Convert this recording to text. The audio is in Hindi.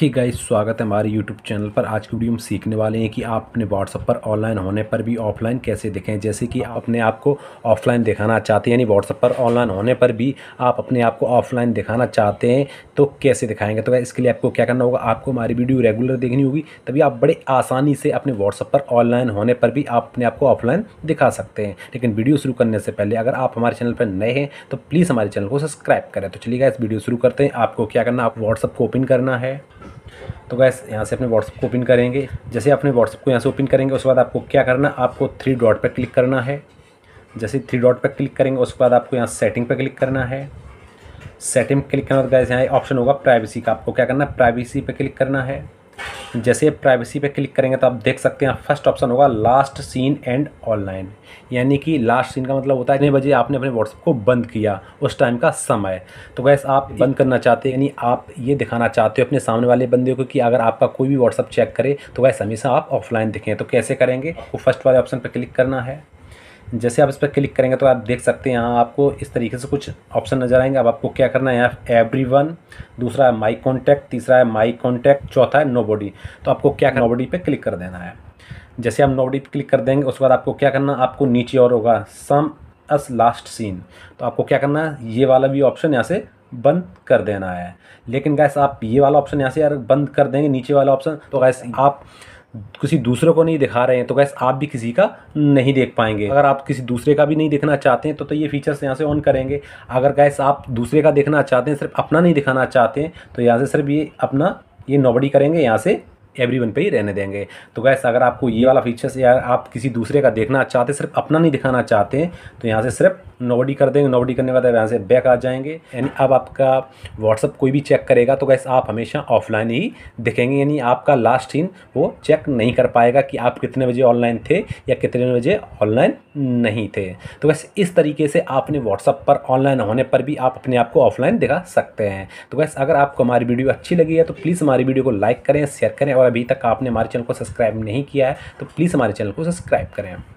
ही गाइस स्वागत है हमारे यूट्यूब चैनल पर आज की वीडियो हम सीखने वाले हैं कि आप अपने व्हाट्सअप पर ऑनलाइन होने पर भी ऑफलाइन कैसे दिखें जैसे कि आप अपने आप को ऑफलाइन दिखाना चाहते हैं यानी व्हाट्सअप पर ऑनलाइन होने पर भी आप अपने आप को ऑफलाइन दिखाना चाहते हैं तो कैसे दिखाएंगे तो इसके लिए आपको क्या करना होगा आपको हमारी वीडियो रेगुलर देखनी होगी तभी आप बड़े आसानी से अपने व्हाट्सअप पर ऑनलाइन होने पर भी आप अपने आप को ऑफलाइन दिखा सकते हैं लेकिन वीडियो शुरू करने से पहले अगर आप हमारे चैनल पर नए हैं तो प्लीज़ हमारे चैनल को सब्सक्राइब करें तो चलिएगा इस वीडियो शुरू करते हैं आपको क्या करना आप व्हाट्सअप को ओपन करना है तो गैस यहाँ से अपने व्हाट्सअप को ओपन करेंगे जैसे अपने व्हाट्सअप को यहाँ से ओपन करेंगे उसके बाद आपको क्या करना आपको थ्री डॉट पर क्लिक करना है जैसे थ्री डॉट पर क्लिक करेंगे उसके बाद आपको यहाँ सेटिंग पर क्लिक करना है सेटिंग क्लिक करना तो गैस यहाँ ऑप्शन होगा प्राइवेसी का आपको क्या करना है प्राइवेसी पर क्लिक करना है जैसे प्राइवेसी पे क्लिक करेंगे तो आप देख सकते हैं फर्स्ट ऑप्शन होगा लास्ट सीन एंड ऑनलाइन यानी कि लास्ट सीन का मतलब होता है इतने बजे आपने अपने व्हाट्सएप को बंद किया उस टाइम का समय तो गैस आप बंद करना चाहते हैं यानी आप ये दिखाना चाहते हो अपने सामने वाले बंदे को कि अगर आपका कोई भी व्हाट्सअप चेक करे तो गैस हमेशा आप ऑफलाइन दिखें तो कैसे करेंगे आपको फर्स्ट वाले ऑप्शन पर क्लिक करना है जैसे आप इस पर क्लिक करेंगे तो आप देख सकते हैं यहाँ आपको इस तरीके से कुछ ऑप्शन नज़र आएंगे अब आपको क्या करना है यहाँ एवरी वन दूसरा है माई कॉन्टैक्ट तीसरा है माई कॉन्टैक्ट चौथा है नो बॉडी तो आपको क्या नो बॉडी पर क्लिक कर देना है जैसे आप नो बॉडी पर क्लिक कर देंगे उसके बाद आपको क्या करना आपको नीचे और होगा सम अस लास्ट सीन तो आपको क्या करना है ये वाला भी ऑप्शन यहाँ से बंद कर देना है लेकिन गैस आप ये वाला ऑप्शन यहाँ से यार बंद कर देंगे नीचे वाला ऑप्शन तो गैस आप किसी दूसरे को नहीं दिखा रहे हैं तो गैस आप भी किसी का नहीं देख पाएंगे अगर आप किसी दूसरे का भी नहीं देखना चाहते हैं तो, तो ये फीचर्स यहाँ से ऑन करेंगे अगर गैस आप दूसरे का देखना चाहते हैं सिर्फ अपना नहीं दिखाना चाहते हैं तो यहाँ से सिर्फ ये अपना ये नौबड़ी करेंगे यहाँ से एवरी वन पर ही रहने देंगे तो गैस अगर आपको ये वाला फीचर्स या आप किसी दूसरे का देखना चाहते सिर्फ अपना नहीं दिखाना चाहते हैं तो यहाँ से सिर्फ नोबडी कर देंगे नोबडी करने के बाद यहाँ से बैक आ जाएंगे यानी अब आपका व्हाट्सअप कोई भी चेक करेगा तो गैस आप हमेशा ऑफलाइन ही दिखेंगे यानी आपका लास्ट सीन वो चेक नहीं कर पाएगा कि आप कितने बजे ऑनलाइन थे या कितने बजे ऑनलाइन नहीं थे तो वैसे इस तरीके से आपने व्हाट्सअप पर ऑनलाइन होने पर भी आप अपने आप को ऑफलाइन दिखा सकते हैं तो गैस अगर आपको हमारी वीडियो अच्छी लगी है तो प्लीज़ हमारी वीडियो को लाइक करें शेयर करें और अभी तक आपने हमारे चैनल को सब्सक्राइब नहीं किया है तो प्लीज़ हमारे चैनल को सब्सक्राइब करें